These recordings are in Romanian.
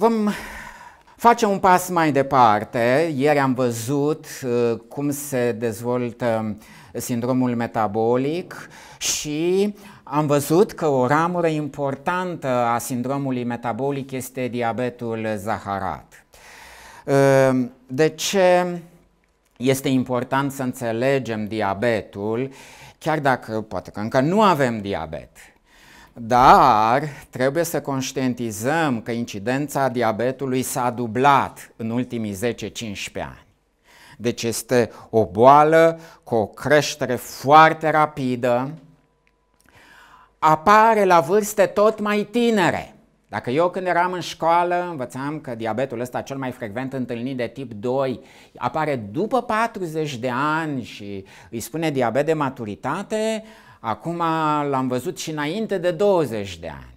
Vom face un pas mai departe. Ieri am văzut uh, cum se dezvoltă uh, sindromul metabolic și am văzut că o ramură importantă a sindromului metabolic este diabetul zaharat. Uh, de ce este important să înțelegem diabetul, chiar dacă poate că încă nu avem diabet? Dar trebuie să conștientizăm că incidența diabetului s-a dublat în ultimii 10-15 ani. Deci este o boală cu o creștere foarte rapidă, apare la vârste tot mai tinere. Dacă eu când eram în școală învățam că diabetul ăsta cel mai frecvent întâlnit de tip 2 apare după 40 de ani și îi spune diabet de maturitate, Acum l-am văzut și înainte de 20 de ani.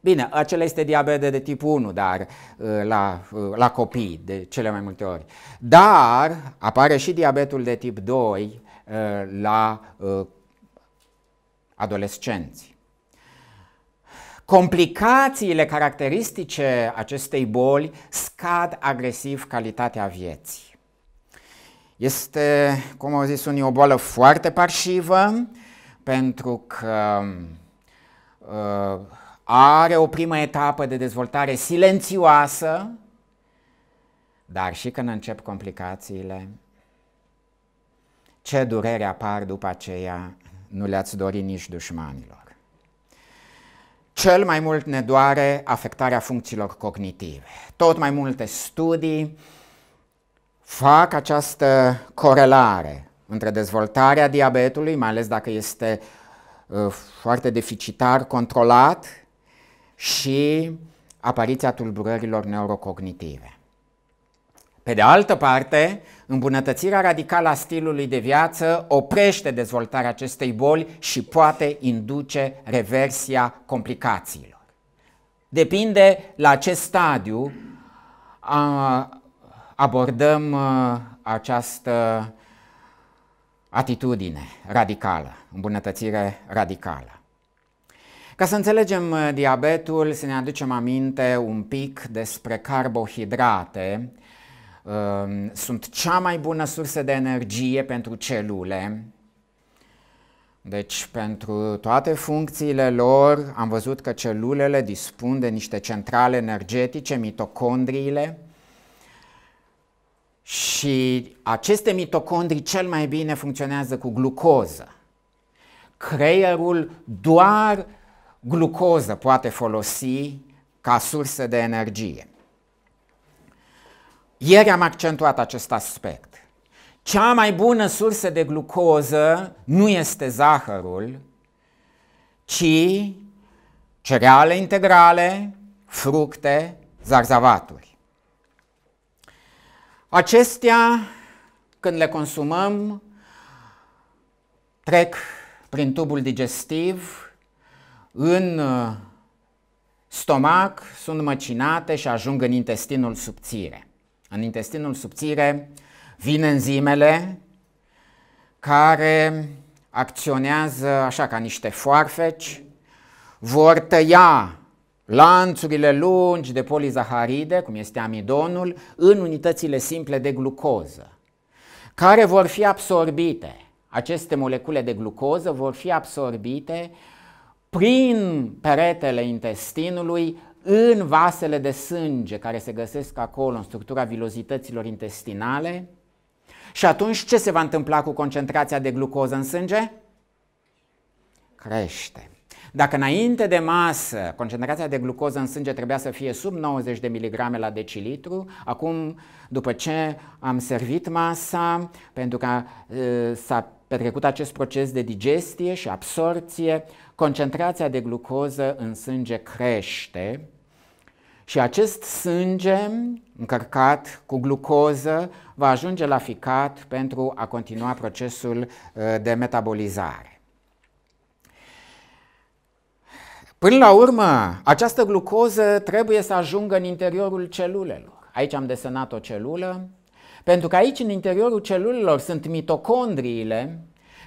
Bine, acela este diabet de tip 1, dar uh, la, uh, la copii de cele mai multe ori. Dar apare și diabetul de tip 2 uh, la adolescenți. Complicațiile caracteristice acestei boli scad agresiv calitatea vieții. Este, cum au zis unii, o boală foarte parșivă, pentru că uh, are o primă etapă de dezvoltare silențioasă, dar și când încep complicațiile, ce durere apar după aceea nu le-ați dori nici dușmanilor. Cel mai mult ne doare afectarea funcțiilor cognitive. Tot mai multe studii fac această corelare între dezvoltarea diabetului, mai ales dacă este uh, foarte deficitar, controlat, și apariția tulburărilor neurocognitive. Pe de altă parte, îmbunătățirea radicală a stilului de viață oprește dezvoltarea acestei boli și poate induce reversia complicațiilor. Depinde la ce stadiu a, abordăm uh, această atitudine radicală, îmbunătățire radicală. Ca să înțelegem uh, diabetul, să ne aducem aminte un pic despre carbohidrate. Um, sunt cea mai bună sursă de energie pentru celule. Deci, pentru toate funcțiile lor, am văzut că celulele dispun de niște centrale energetice, mitocondriile, și aceste mitocondrii cel mai bine funcționează cu glucoză. Creierul doar glucoză poate folosi ca sursă de energie. Ieri am accentuat acest aspect. Cea mai bună sursă de glucoză nu este zahărul, ci cereale integrale, fructe, zarzavaturi. Acestea, când le consumăm, trec prin tubul digestiv, în uh, stomac, sunt măcinate și ajung în intestinul subțire. În intestinul subțire vin enzimele care acționează așa ca niște foarfeci, vor tăia lanțurile lungi de polizaharide, cum este amidonul, în unitățile simple de glucoză, care vor fi absorbite. Aceste molecule de glucoză vor fi absorbite prin peretele intestinului în vasele de sânge care se găsesc acolo în structura vilozităților intestinale. Și atunci ce se va întâmpla cu concentrația de glucoză în sânge? Crește. Dacă înainte de masă concentrația de glucoză în sânge trebuia să fie sub 90 de miligrame la decilitru, acum, după ce am servit masa, pentru că s-a petrecut acest proces de digestie și absorție, concentrația de glucoză în sânge crește și acest sânge încărcat cu glucoză va ajunge la ficat pentru a continua procesul de metabolizare. Până la urmă, această glucoză trebuie să ajungă în interiorul celulelor. Aici am desenat o celulă, pentru că aici în interiorul celulelor sunt mitocondriile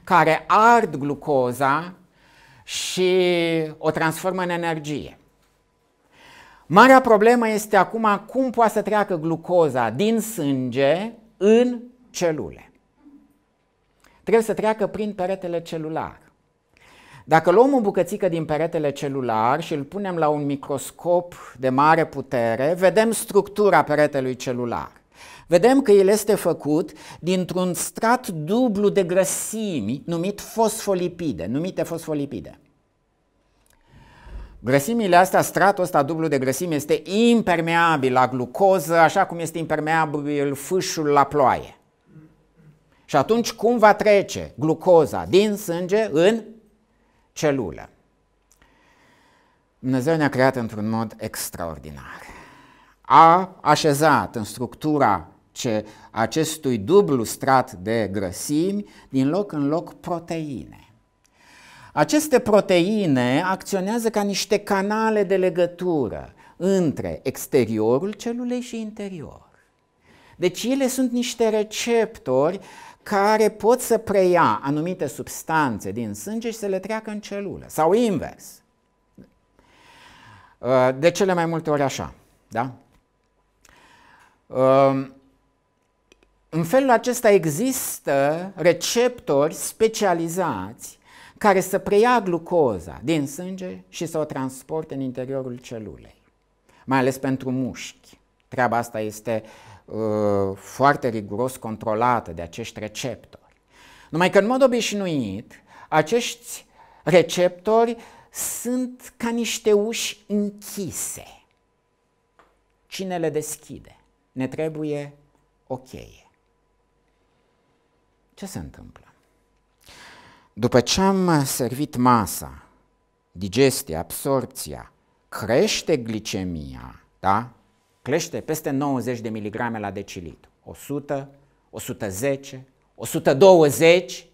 care ard glucoza și o transformă în energie. Marea problemă este acum cum poate să treacă glucoza din sânge în celule. Trebuie să treacă prin peretele celular. Dacă luăm o bucățică din peretele celular și îl punem la un microscop de mare putere, vedem structura peretelui celular. Vedem că el este făcut dintr-un strat dublu de grăsimi numit fosfolipide, numite fosfolipide. Grăsimile astea, stratul ăsta dublu de grăsimi este impermeabil la glucoză, așa cum este impermeabil fâșul la ploaie. Și atunci cum va trece glucoza din sânge în celulă. Dumnezeu ne-a creat într-un mod extraordinar. A așezat în structura ce acestui dublu strat de grăsimi, din loc în loc proteine. Aceste proteine acționează ca niște canale de legătură între exteriorul celulei și interior. Deci ele sunt niște receptori care pot să preia anumite substanțe din sânge și să le treacă în celulă sau invers. Uh, de cele mai multe ori așa, da? Uh, în felul acesta există receptori specializați care să preia glucoza din sânge și să o transporte în interiorul celulei, mai ales pentru mușchi. Treaba asta este Uh, foarte riguros controlată de acești receptori. Numai că în mod obișnuit, acești receptori sunt ca niște uși închise. Cine le deschide? Ne trebuie o cheie. Ce se întâmplă? După ce am servit masa, digestia, absorpția, crește glicemia, da? crește peste 90 de miligrame la decilitru. 100, 110, 120.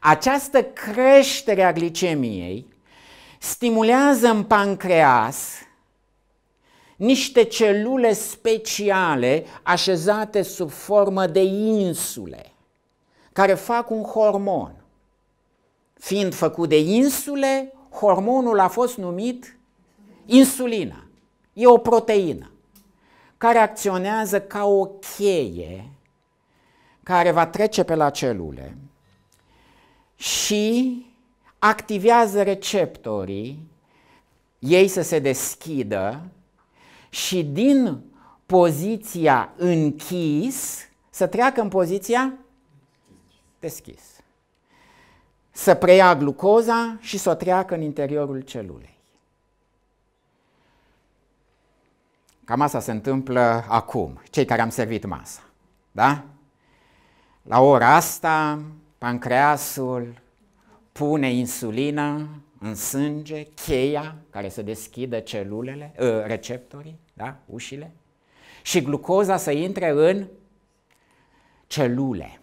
Această creștere a glicemiei stimulează în pancreas niște celule speciale așezate sub formă de insule, care fac un hormon. Fiind făcut de insule, hormonul a fost numit insulină. E o proteină care acționează ca o cheie care va trece pe la celule și activează receptorii, ei să se deschidă și din poziția închis să treacă în poziția deschis. Să preia glucoza și să o treacă în interiorul celulei. Cam asta se întâmplă acum, cei care am servit masa. Da? La ora asta, pancreasul pune insulină în sânge, cheia care să deschidă celulele, ă, receptorii, da? ușile, și glucoza să intre în celule.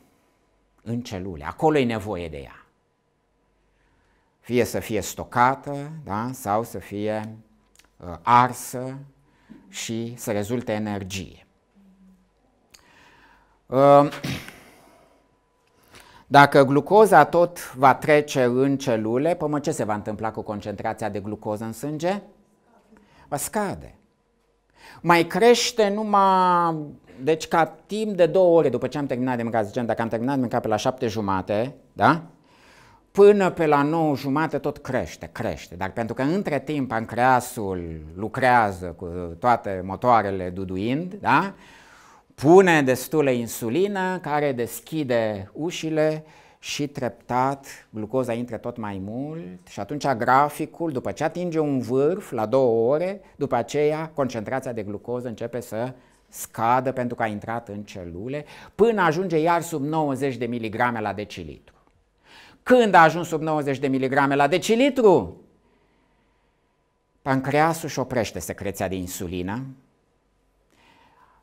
În celule. Acolo e nevoie de ea. Fie să fie stocată, da? sau să fie ă, arsă și să rezulte energie. Dacă glucoza tot va trece în celule, păi ce se va întâmpla cu concentrația de glucoză în sânge? Va scade. Mai crește numai, deci ca timp de două ore după ce am terminat de mâncat, zicem, dacă am terminat de mâncat pe la șapte jumate, da? până pe la 9 jumate tot crește, crește, dar pentru că între timp pancreasul lucrează cu toate motoarele duduind, da? pune destulă insulină care deschide ușile și treptat glucoza intră tot mai mult și atunci graficul, după ce atinge un vârf la două ore, după aceea concentrația de glucoză începe să scadă pentru că a intrat în celule, până ajunge iar sub 90 de miligrame la decilitru. Când a ajuns sub 90 de miligrame la decilitru, pancreasul își oprește secreția de insulină,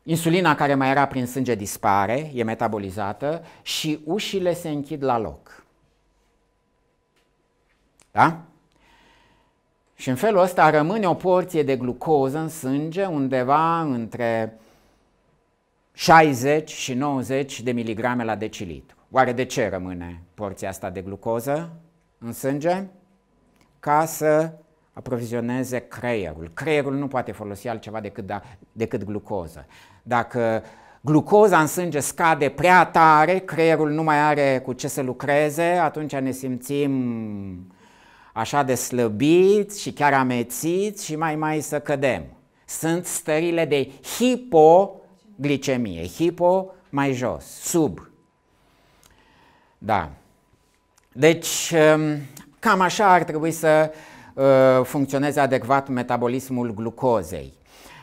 insulina care mai era prin sânge dispare, e metabolizată și ușile se închid la loc. Da? Și în felul ăsta rămâne o porție de glucoză în sânge undeva între 60 și 90 de miligrame la decilitru. Oare de ce rămâne porția asta de glucoză în sânge? Ca să aprovizioneze creierul. Creierul nu poate folosi altceva decât, da, decât glucoză. Dacă glucoza în sânge scade prea tare, creierul nu mai are cu ce să lucreze, atunci ne simțim așa de slăbiți și chiar amețiți și mai mai să cădem. Sunt stările de hipoglicemie, hipo mai jos, sub da. Deci, um, cam așa ar trebui să uh, funcționeze adecvat metabolismul glucozei.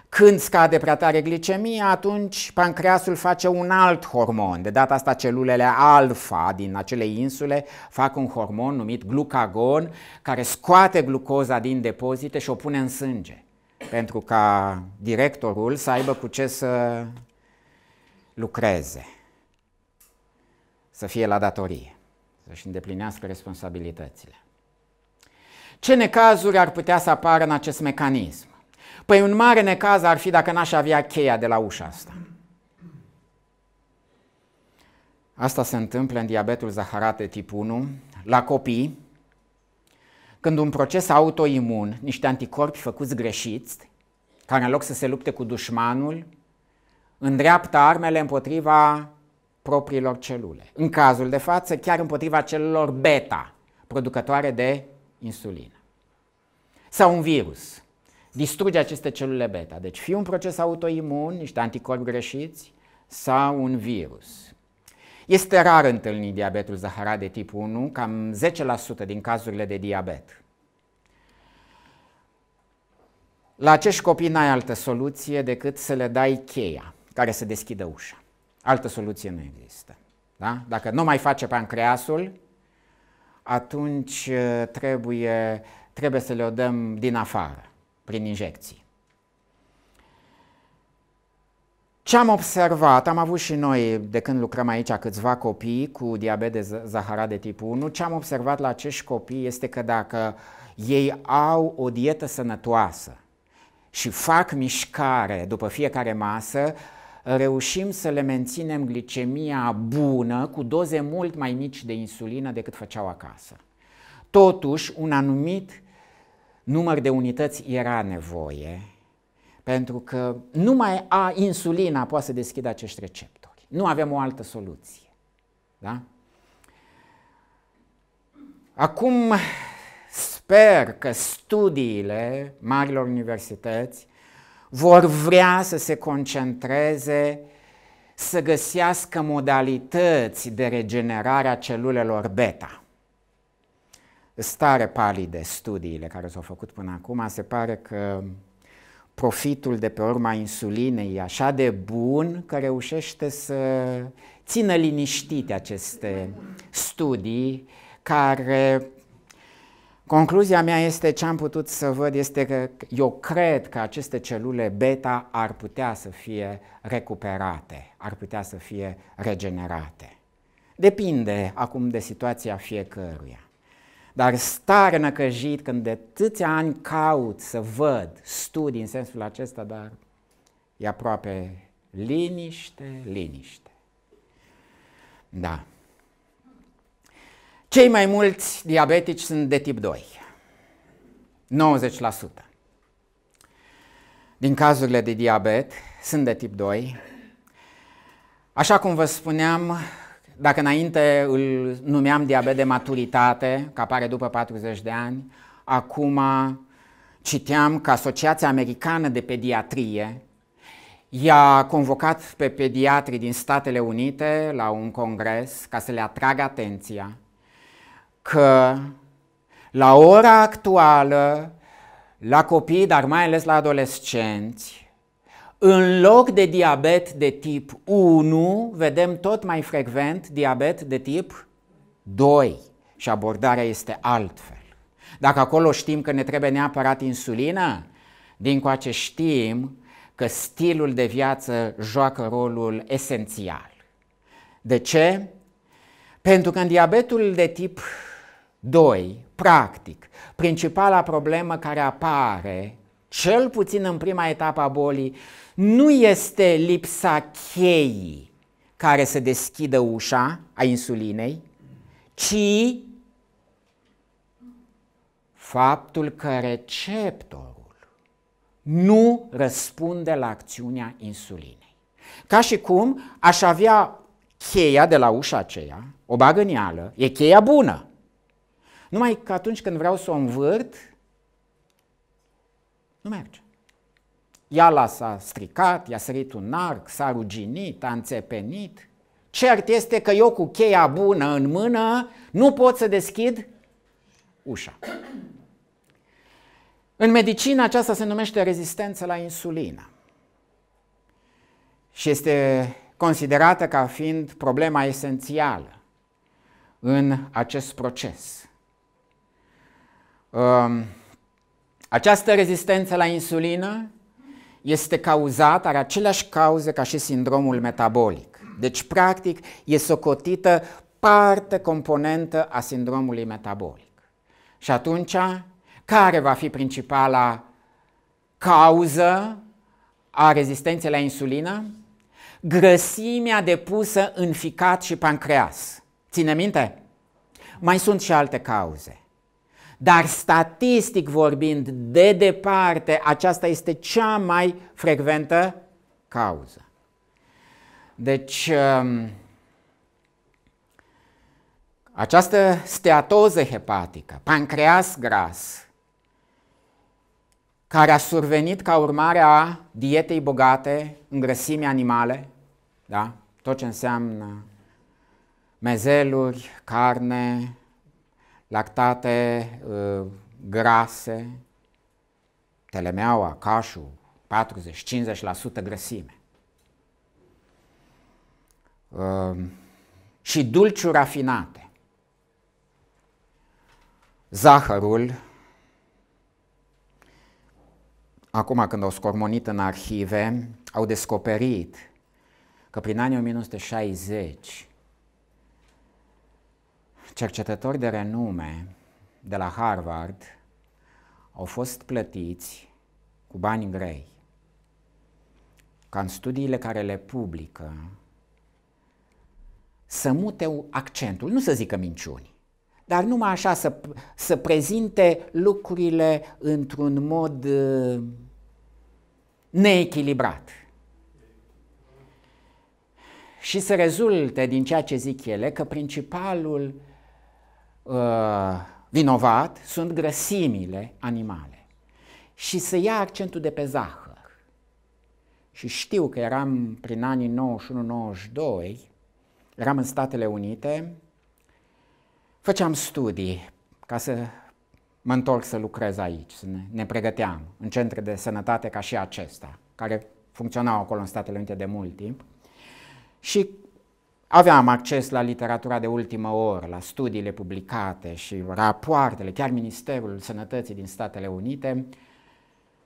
Când scade prea tare glicemia, atunci pancreasul face un alt hormon. De data asta celulele alfa din acele insule fac un hormon numit glucagon care scoate glucoza din depozite și o pune în sânge pentru ca directorul să aibă cu ce să lucreze să fie la datorie, să-și îndeplinească responsabilitățile. Ce necazuri ar putea să apară în acest mecanism? Păi un mare necaz ar fi dacă n-aș avea cheia de la ușa asta. Asta se întâmplă în diabetul zaharat de tip 1, la copii, când un proces autoimun, niște anticorpi făcuți greșiți, care în loc să se lupte cu dușmanul, îndreaptă armele împotriva propriilor celule. În cazul de față, chiar împotriva celulelor beta, producătoare de insulină. Sau un virus. Distruge aceste celule beta. Deci fie un proces autoimun, niște anticorpi greșiți, sau un virus. Este rar întâlnit diabetul zaharat de tip 1, cam 10% din cazurile de diabet. La acești copii n-ai altă soluție decât să le dai cheia care să deschidă ușa. Altă soluție nu există. Da? Dacă nu mai face pancreasul, atunci uh, trebuie, trebuie să le-o dăm din afară, prin injecții. Ce am observat, am avut și noi de când lucrăm aici câțiva copii cu diabet de zahara de tip 1, ce am observat la acești copii este că dacă ei au o dietă sănătoasă și fac mișcare după fiecare masă, reușim să le menținem glicemia bună cu doze mult mai mici de insulină decât făceau acasă. Totuși, un anumit număr de unități era nevoie, pentru că numai a insulina poate să deschidă acești receptori. Nu avem o altă soluție. Da? Acum sper că studiile marilor universități vor vrea să se concentreze, să găsească modalități de regenerare a celulelor beta. Stare palide studiile care s-au făcut până acum, se pare că profitul de pe urma insulinei e așa de bun că reușește să țină liniștite aceste studii care Concluzia mea este ce am putut să văd este că eu cred că aceste celule beta ar putea să fie recuperate, ar putea să fie regenerate. Depinde acum de situația fiecăruia. Dar star năcăjit când de atâția ani caut să văd studii în sensul acesta, dar e aproape liniște, liniște. Da. Cei mai mulți diabetici sunt de tip 2, 90%. Din cazurile de diabet sunt de tip 2. Așa cum vă spuneam, dacă înainte îl numeam diabet de maturitate, că apare după 40 de ani, acum citeam că Asociația Americană de Pediatrie i-a convocat pe pediatrii din Statele Unite la un congres ca să le atragă atenția că la ora actuală, la copii, dar mai ales la adolescenți, în loc de diabet de tip 1, vedem tot mai frecvent diabet de tip 2 și abordarea este altfel. Dacă acolo știm că ne trebuie neapărat insulină, din coace știm că stilul de viață joacă rolul esențial. De ce? Pentru că în diabetul de tip 2. Practic, principala problemă care apare, cel puțin în prima etapă a bolii, nu este lipsa cheii care să deschidă ușa a insulinei, ci faptul că receptorul nu răspunde la acțiunea insulinei. Ca și cum aș avea cheia de la ușa aceea, o bagă în ială, e cheia bună, numai că atunci când vreau să o învârt, nu merge. Iala s-a stricat, i-a sărit un arc, s-a ruginit, a înțepenit. Cert este că eu cu cheia bună în mână nu pot să deschid ușa. În medicină aceasta se numește rezistență la insulină și este considerată ca fiind problema esențială în acest proces. Um, această rezistență la insulină este cauzată, are aceleași cauze ca și sindromul metabolic. Deci, practic, e socotită parte componentă a sindromului metabolic. Și atunci, care va fi principala cauză a rezistenței la insulină? Grăsimea depusă în ficat și pancreas. Ține minte? Mai sunt și alte cauze. Dar statistic vorbind, de departe, aceasta este cea mai frecventă cauză. Deci, um, această steatoză hepatică, pancreas gras, care a survenit ca urmare a dietei bogate în grăsimi animale, da? tot ce înseamnă mezeluri, carne, lactate ă, grase, telemeaua, cașul, 40-50% grăsime. Ă, și dulciuri rafinate. Zahărul, acum când au scormonit în arhive, au descoperit că prin anii 1960 cercetători de renume de la Harvard au fost plătiți cu bani grei ca în studiile care le publică să mute accentul, nu să zică minciuni, dar numai așa să, să prezinte lucrurile într-un mod uh, neechilibrat. Și să rezulte din ceea ce zic ele că principalul Uh, vinovat sunt grăsimile animale și să ia accentul de pe zahăr. Și știu că eram prin anii 91-92, eram în Statele Unite, făceam studii ca să mă întorc să lucrez aici, să ne, ne pregăteam în centre de sănătate ca și acesta, care funcționau acolo în Statele Unite de mult timp. Și Aveam acces la literatura de ultimă oră, la studiile publicate și rapoartele, chiar Ministerul Sănătății din Statele Unite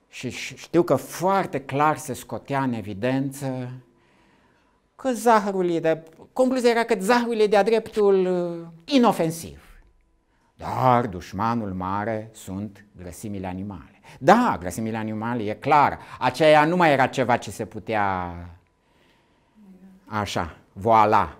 și știu că foarte clar se scotea în evidență că zahărul e de... Concluzia era că zahărul e de-a dreptul uh, inofensiv. Dar dușmanul mare sunt grăsimile animale. Da, grăsimile animale, e clar. Aceea nu mai era ceva ce se putea așa Voila!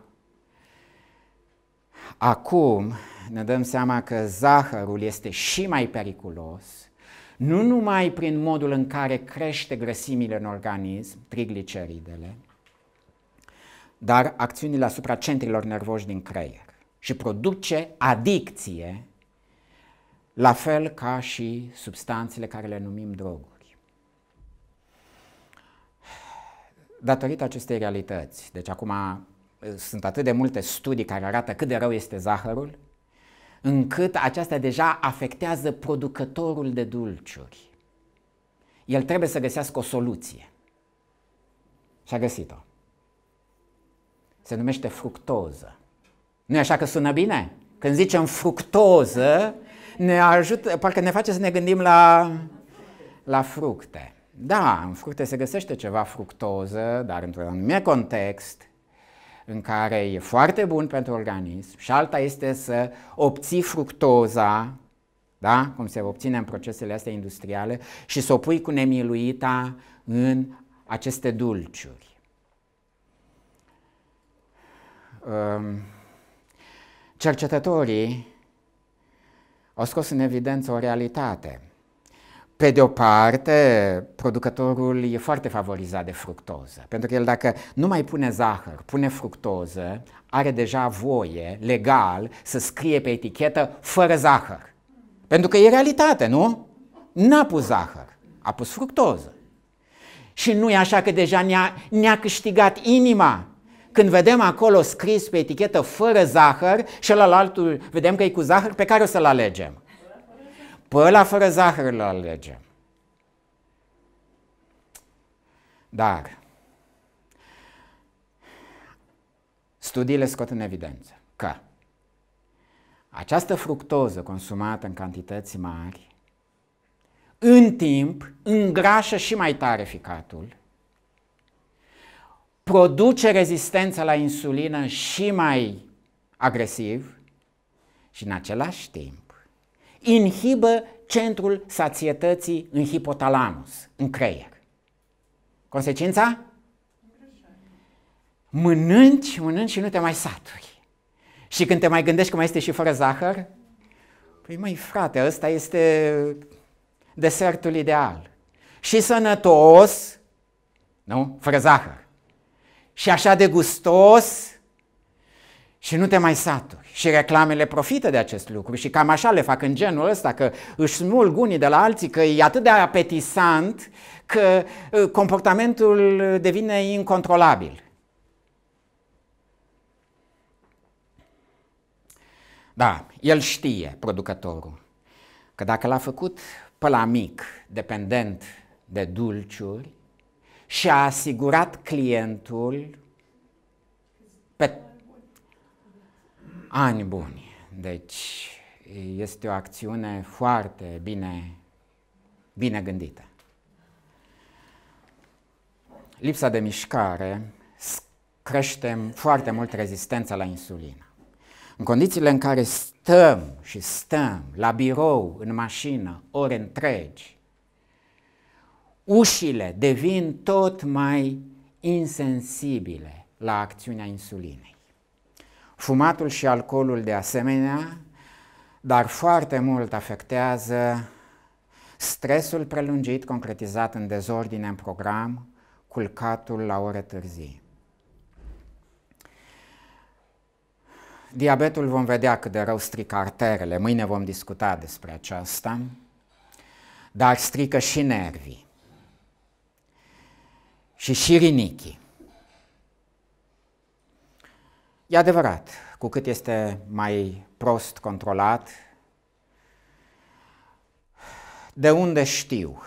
Acum ne dăm seama că zahărul este și mai periculos, nu numai prin modul în care crește grăsimile în organism, trigliceridele, dar acțiunile asupra centrilor nervoși din creier și produce adicție, la fel ca și substanțele care le numim droguri. datorită acestei realități, deci acum uh, sunt atât de multe studii care arată cât de rău este zahărul, încât aceasta deja afectează producătorul de dulciuri. El trebuie să găsească o soluție. Și a găsit-o. Se numește fructoză. Nu e așa că sună bine? Când zicem fructoză, ne ajută, parcă ne face să ne gândim la, la fructe. Da, în fructe se găsește ceva fructoză, dar într-un anumit context în care e foarte bun pentru organism și alta este să obții fructoza, da? cum se obține în procesele astea industriale, și să o pui cu nemiluita în aceste dulciuri. Ehm, cercetătorii au scos în evidență o realitate – pe de o parte, producătorul e foarte favorizat de fructoză, pentru că el dacă nu mai pune zahăr, pune fructoză, are deja voie legal să scrie pe etichetă fără zahăr. Pentru că e realitate, nu? N-a pus zahăr, a pus fructoză. Și nu e așa că deja ne-a, ne câștigat inima când vedem acolo scris pe etichetă fără zahăr și la altul vedem că e cu zahăr, pe care o să-l alegem? Pe păi ăla fără zahăr îl alegem. Dar studiile scot în evidență că această fructoză consumată în cantități mari, în timp, îngrașă și mai tare ficatul, produce rezistență la insulină și mai agresiv și în același timp inhibă centrul sațietății în hipotalamus, în creier. Consecința? Mănânci, mănânci și nu te mai saturi. Și când te mai gândești că mai este și fără zahăr, păi măi frate, ăsta este desertul ideal. Și sănătos, nu? Fără zahăr. Și așa de gustos și nu te mai saturi. Și reclamele profită de acest lucru și cam așa le fac în genul ăsta, că își smulg unii de la alții, că e atât de apetisant că uh, comportamentul devine incontrolabil. Da, el știe, producătorul, că dacă l-a făcut pe la mic, dependent de dulciuri, și a asigurat clientul pe ani buni. Deci este o acțiune foarte bine, bine gândită. Lipsa de mișcare crește foarte mult rezistența la insulină. În condițiile în care stăm și stăm la birou, în mașină, ore întregi, ușile devin tot mai insensibile la acțiunea insulinei. Fumatul și alcoolul de asemenea, dar foarte mult afectează stresul prelungit concretizat în dezordine în program, culcatul la ore târzii. Diabetul vom vedea cât de rău strică arterele, mâine vom discuta despre aceasta, dar strică și nervii și rinichii. E adevărat, cu cât este mai prost controlat, de unde știu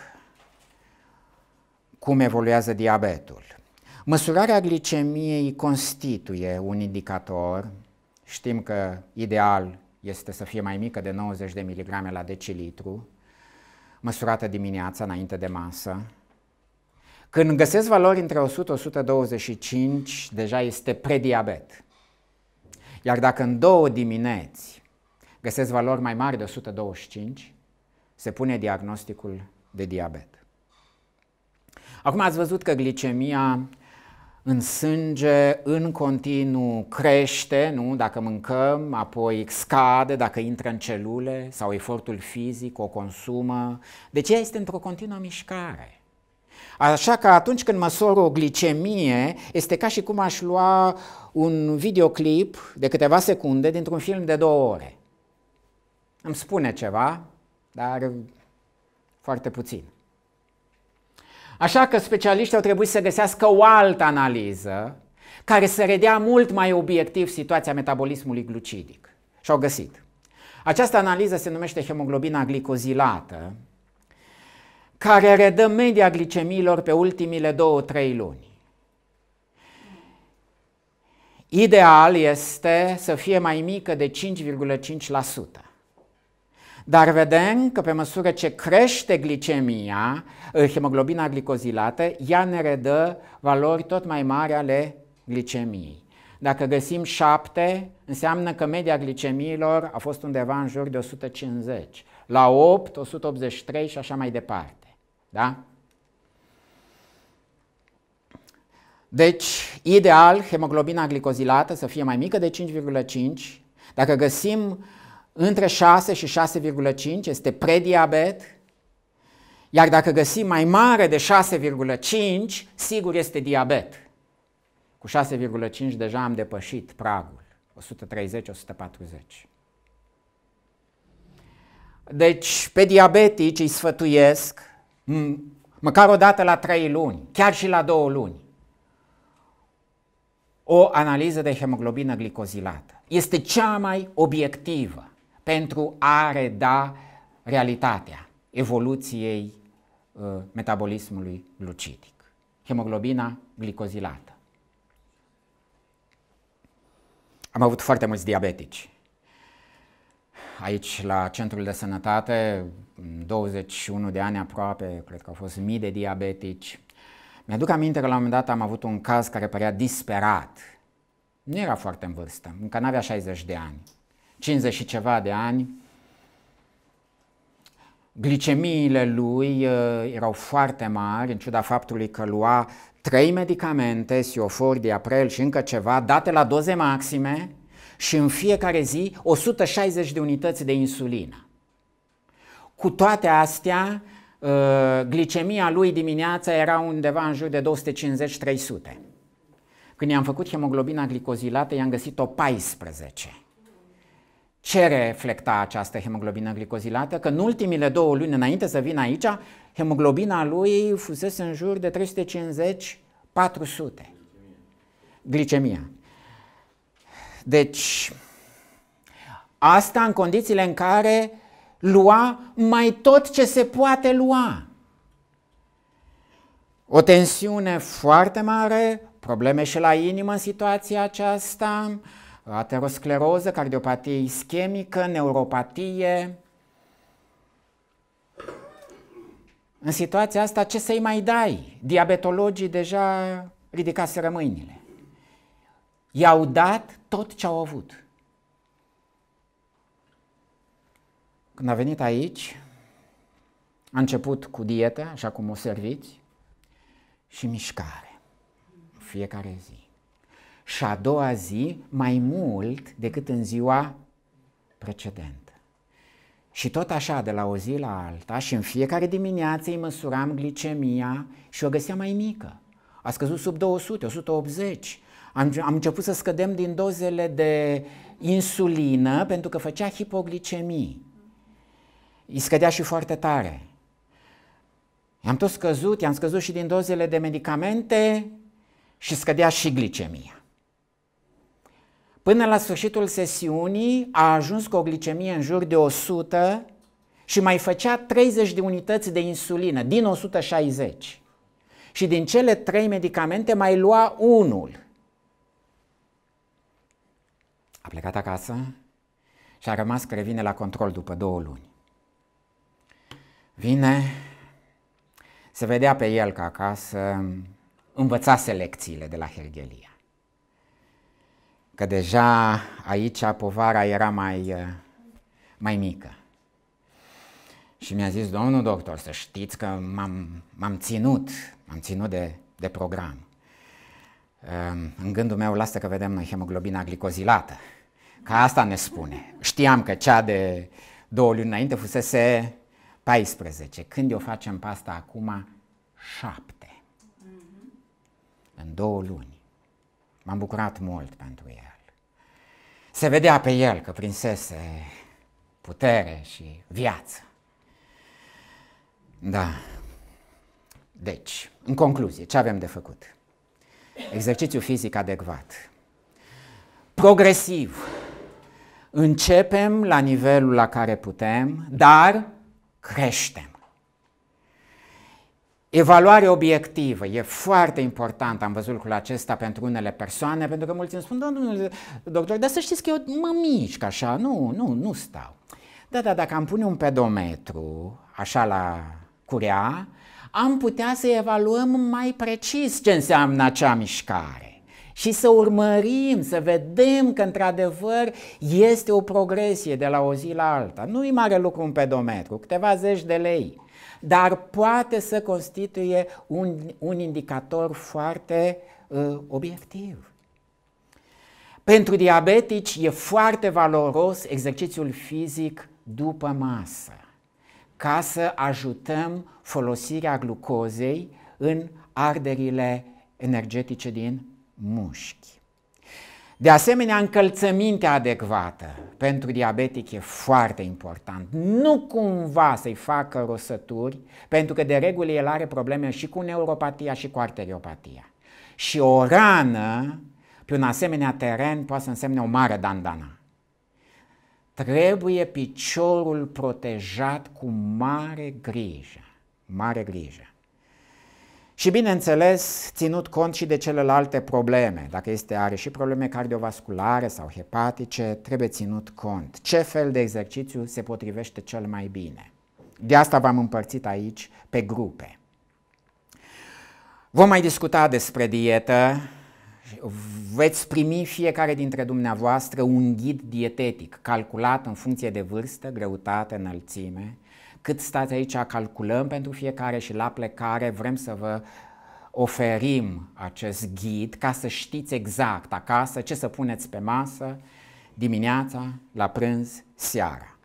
cum evoluează diabetul? Măsurarea glicemiei constituie un indicator. Știm că ideal este să fie mai mică de 90 de miligrame la decilitru, măsurată dimineața înainte de masă. Când găsesc valori între 100-125, deja este prediabet. Iar dacă în două dimineți găsesc valori mai mari de 125, se pune diagnosticul de diabet. Acum ați văzut că glicemia în sânge în continuu crește, nu? dacă mâncăm, apoi scade, dacă intră în celule sau efortul fizic o consumă. Deci ea este într-o continuă mișcare. Așa că atunci când măsor o glicemie, este ca și cum aș lua un videoclip de câteva secunde dintr-un film de două ore. Îmi spune ceva, dar foarte puțin. Așa că specialiștii au trebuit să găsească o altă analiză care să redea mult mai obiectiv situația metabolismului glucidic. Și au găsit. Această analiză se numește hemoglobina glicozilată care redă media glicemiilor pe ultimile două-trei luni. Ideal este să fie mai mică de 5,5%. Dar vedem că pe măsură ce crește glicemia, hemoglobina glicozilată, ea ne redă valori tot mai mari ale glicemiei. Dacă găsim 7, înseamnă că media glicemiilor a fost undeva în jur de 150, la 8, 183 și așa mai departe. Da? Deci, ideal, hemoglobina glicozilată să fie mai mică de 5,5. Dacă găsim între 6 și 6,5 este prediabet, iar dacă găsim mai mare de 6,5, sigur este diabet. Cu 6,5 deja am depășit pragul, 130-140. Deci, pe diabetici îi sfătuiesc Mm, măcar o dată la trei luni, chiar și la două luni, o analiză de hemoglobină glicozilată. Este cea mai obiectivă pentru a reda realitatea evoluției uh, metabolismului glucidic. Hemoglobina glicozilată. Am avut foarte mulți diabetici aici la centrul de sănătate, 21 de ani aproape, cred că au fost mii de diabetici. Mi-aduc aminte că la un moment dat am avut un caz care părea disperat. Nu era foarte în vârstă, încă n-avea 60 de ani, 50 și ceva de ani. Glicemiile lui uh, erau foarte mari, în ciuda faptului că lua trei medicamente, siofor, diaprel și încă ceva, date la doze maxime, și în fiecare zi 160 de unități de insulină. Cu toate astea, uh, glicemia lui dimineața era undeva în jur de 250-300. Când i-am făcut hemoglobina glicozilată, i-am găsit-o 14. Ce reflecta această hemoglobină glicozilată? Că în ultimile două luni, înainte să vină aici, hemoglobina lui fusese în jur de 350-400. Glicemia. Deci, asta în condițiile în care lua mai tot ce se poate lua. O tensiune foarte mare, probleme și la inimă în situația aceasta, ateroscleroză, cardiopatie ischemică, neuropatie. În situația asta ce să-i mai dai? Diabetologii deja ridicaseră mâinile. I-au dat tot ce au avut. Când a venit aici, a început cu dietă, așa cum o serviți, și mișcare fiecare zi. Și a doua zi mai mult decât în ziua precedentă. Și tot așa, de la o zi la alta, și în fiecare dimineață îi măsuram glicemia și o găseam mai mică. A scăzut sub 200, 180, am, am început să scădem din dozele de insulină pentru că făcea hipoglicemii. Îi scădea și foarte tare. I-am tot scăzut, i-am scăzut și din dozele de medicamente și scădea și glicemia. Până la sfârșitul sesiunii a ajuns cu o glicemie în jur de 100 și mai făcea 30 de unități de insulină din 160. Și din cele trei medicamente mai lua unul. A plecat acasă și a rămas că revine la control după două luni. Vine, se vedea pe el că acasă învățase lecțiile de la Hergelia. Că deja aici povara era mai, mai mică. Și mi-a zis, domnul doctor, să știți că m-am, m-am ținut, m-am ținut de, de program. În gândul meu, lasă că vedem noi hemoglobina glicozilată. Ca asta ne spune. Știam că cea de două luni înainte fusese 14. Când o facem pe asta acum? 7. Mhm. În două luni. M-am bucurat mult pentru el. Se vedea pe el că prinsese putere și viață. Da. Deci, în concluzie, ce avem de făcut? Exercițiu fizic adecvat, progresiv, Începem la nivelul la care putem, dar creștem. Evaluare obiectivă e foarte importantă, am văzut lucrul acesta pentru unele persoane, pentru că mulți îmi spun, domnule doctor, dar să știți că eu mă mișc așa, nu, nu, nu stau. Da, da, dacă am pune un pedometru, așa la curea, am putea să evaluăm mai precis ce înseamnă acea mișcare și să urmărim, să vedem că într-adevăr este o progresie de la o zi la alta. Nu e mare lucru un pedometru, câteva zeci de lei, dar poate să constituie un, un indicator foarte uh, obiectiv. Pentru diabetici e foarte valoros exercițiul fizic după masă, ca să ajutăm folosirea glucozei în arderile energetice din mușchi. De asemenea, încălțămintea adecvată pentru diabetic e foarte important. Nu cumva să-i facă rosături, pentru că de regulă el are probleme și cu neuropatia și cu arteriopatia. Și o rană pe un asemenea teren poate să însemne o mare dandana. Trebuie piciorul protejat cu mare grijă, mare grijă. Și bineînțeles, ținut cont și de celelalte probleme. Dacă este are și probleme cardiovasculare sau hepatice, trebuie ținut cont. Ce fel de exercițiu se potrivește cel mai bine? De asta v-am împărțit aici pe grupe. Vom mai discuta despre dietă. Veți primi fiecare dintre dumneavoastră un ghid dietetic calculat în funcție de vârstă, greutate, înălțime, cât stați aici, calculăm pentru fiecare și la plecare vrem să vă oferim acest ghid ca să știți exact acasă ce să puneți pe masă dimineața, la prânz, seara.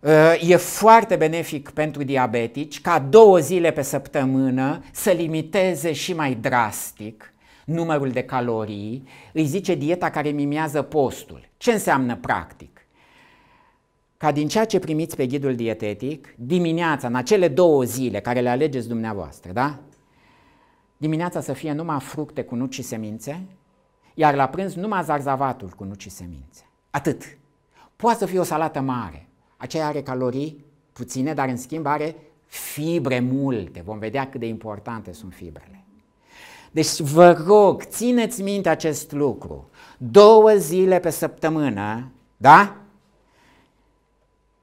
Uh, e foarte benefic pentru diabetici ca două zile pe săptămână să limiteze și mai drastic numărul de calorii, îi zice dieta care mimează postul. Ce înseamnă practic? ca din ceea ce primiți pe ghidul dietetic, dimineața, în acele două zile care le alegeți dumneavoastră, da? Dimineața să fie numai fructe cu nuci și semințe, iar la prânz numai zarzavatul cu nuci și semințe. Atât. Poate să fie o salată mare. Aceea are calorii puține, dar în schimb are fibre multe. Vom vedea cât de importante sunt fibrele. Deci vă rog, țineți minte acest lucru. Două zile pe săptămână, da?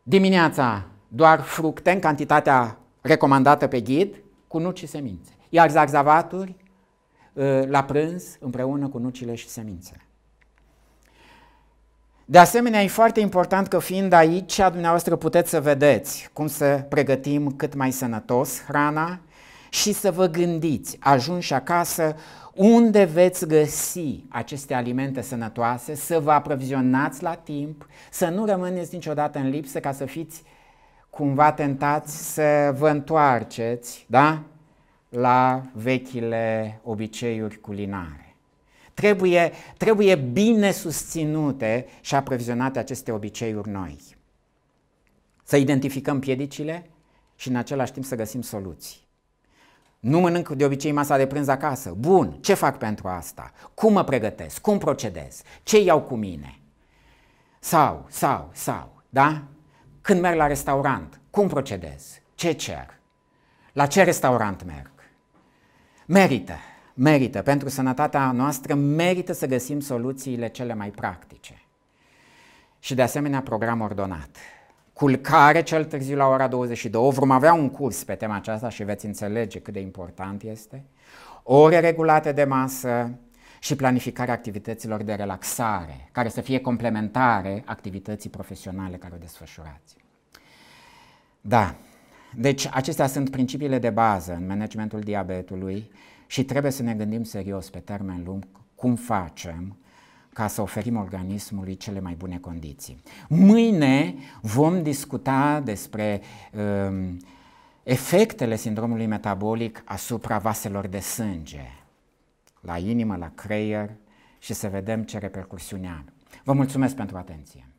Dimineața doar fructe în cantitatea recomandată pe ghid, cu nuci și semințe. Iar zarzavaturi ă, la prânz împreună cu nucile și semințele. De asemenea, e foarte important că fiind aici, dumneavoastră puteți să vedeți cum să pregătim cât mai sănătos hrana, și să vă gândiți, ajunși acasă, unde veți găsi aceste alimente sănătoase, să vă aprovizionați la timp, să nu rămâneți niciodată în lipsă ca să fiți cumva tentați să vă întoarceți da? la vechile obiceiuri culinare. Trebuie, trebuie bine susținute și aprovizionate aceste obiceiuri noi. Să identificăm piedicile și în același timp să găsim soluții. Nu mănânc de obicei masa de prânz acasă. Bun, ce fac pentru asta? Cum mă pregătesc? Cum procedez? Ce iau cu mine? Sau, sau, sau, da? Când merg la restaurant, cum procedez? Ce cer? La ce restaurant merg? Merită, merită. Pentru sănătatea noastră merită să găsim soluțiile cele mai practice. Și de asemenea program ordonat culcare cel târziu la ora 22, vom avea un curs pe tema aceasta și veți înțelege cât de important este, ore regulate de masă și planificarea activităților de relaxare, care să fie complementare activității profesionale care o desfășurați. Da, deci acestea sunt principiile de bază în managementul diabetului și trebuie să ne gândim serios pe termen lung cum facem ca să oferim organismului cele mai bune condiții. Mâine vom discuta despre um, efectele sindromului metabolic asupra vaselor de sânge, la inimă, la creier și să vedem ce repercursiuni are. Vă mulțumesc pentru atenție!